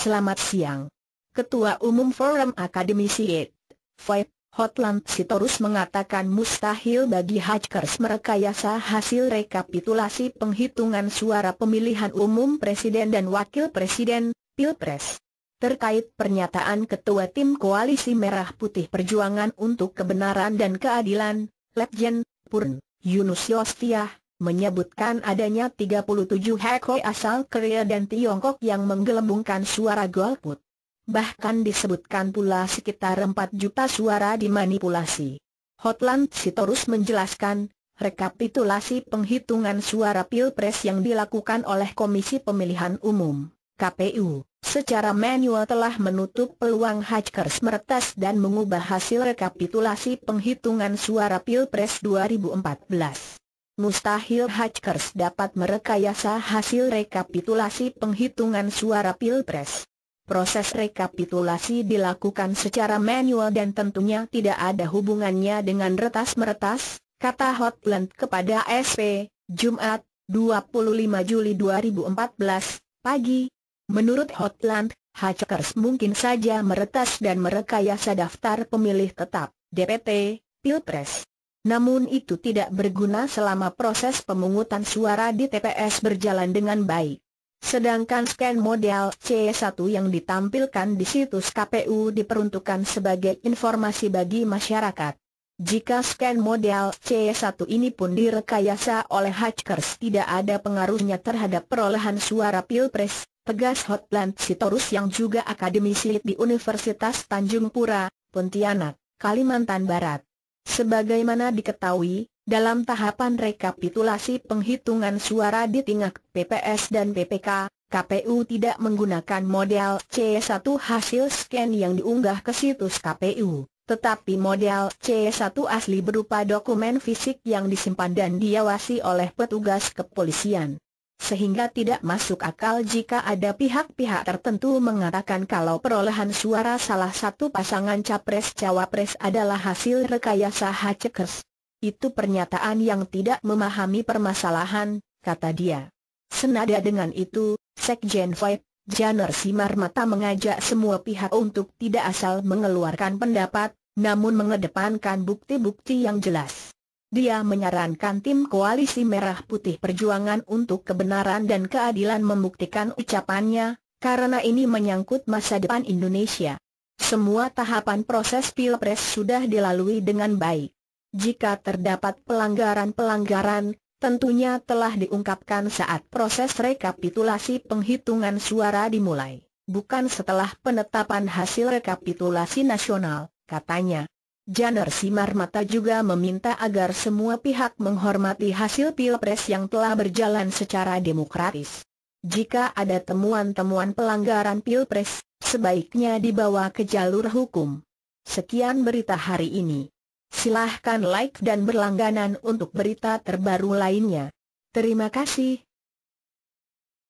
Selamat siang. Ketua Umum Forum Akademisi Yit, Voip, Hotland Sitorus mengatakan mustahil bagi hackers merekayasa hasil rekapitulasi penghitungan suara pemilihan umum presiden dan wakil presiden, Pilpres. Terkait pernyataan Ketua Tim Koalisi Merah Putih Perjuangan untuk Kebenaran dan Keadilan, Letjen, Purn, Yunus Yostiah, menyebutkan adanya 37 hekoi asal Korea dan Tiongkok yang menggelembungkan suara golput. Bahkan disebutkan pula sekitar 4 juta suara dimanipulasi. Hotland Sitorus menjelaskan, rekapitulasi penghitungan suara Pilpres yang dilakukan oleh Komisi Pemilihan Umum, KPU, secara manual telah menutup peluang hackers meretas dan mengubah hasil rekapitulasi penghitungan suara Pilpres 2014 mustahil hackers dapat merekayasa hasil rekapitulasi penghitungan suara Pilpres. Proses rekapitulasi dilakukan secara manual dan tentunya tidak ada hubungannya dengan retas-meretas, kata Hotland kepada SP, Jumat, 25 Juli 2014, pagi. Menurut Hotland, hackers mungkin saja meretas dan merekayasa daftar pemilih tetap, DPT, Pilpres. Namun itu tidak berguna selama proses pemungutan suara di TPS berjalan dengan baik. Sedangkan scan model C1 yang ditampilkan di situs KPU diperuntukkan sebagai informasi bagi masyarakat. Jika scan model C1 ini pun direkayasa oleh hackers tidak ada pengaruhnya terhadap perolehan suara Pilpres, tegas Hotland Sitorus yang juga akademisi di Universitas Tanjung Pura, Pontianak, Kalimantan Barat. Sebagaimana diketahui, dalam tahapan rekapitulasi penghitungan suara di tingkat PPS dan PPK, KPU tidak menggunakan model C1 hasil scan yang diunggah ke situs KPU, tetapi model C1 asli berupa dokumen fisik yang disimpan dan diawasi oleh petugas kepolisian sehingga tidak masuk akal jika ada pihak-pihak tertentu mengatakan kalau perolehan suara salah satu pasangan capres-cawapres adalah hasil rekayasa hackers. Itu pernyataan yang tidak memahami permasalahan, kata dia. Senada dengan itu, Sekjen Voip, Janer Simar Mata mengajak semua pihak untuk tidak asal mengeluarkan pendapat, namun mengedepankan bukti-bukti yang jelas. Dia menyarankan tim koalisi Merah Putih Perjuangan untuk kebenaran dan keadilan membuktikan ucapannya, karena ini menyangkut masa depan Indonesia. Semua tahapan proses pilpres sudah dilalui dengan baik. Jika terdapat pelanggaran-pelanggaran, tentunya telah diungkapkan saat proses rekapitulasi penghitungan suara dimulai, bukan setelah penetapan hasil rekapitulasi nasional, katanya. Janer Simar Mata juga meminta agar semua pihak menghormati hasil pilpres yang telah berjalan secara demokratis. Jika ada temuan-temuan pelanggaran pilpres, sebaiknya dibawa ke jalur hukum. Sekian berita hari ini. Silahkan like dan berlangganan untuk berita terbaru lainnya. Terima kasih.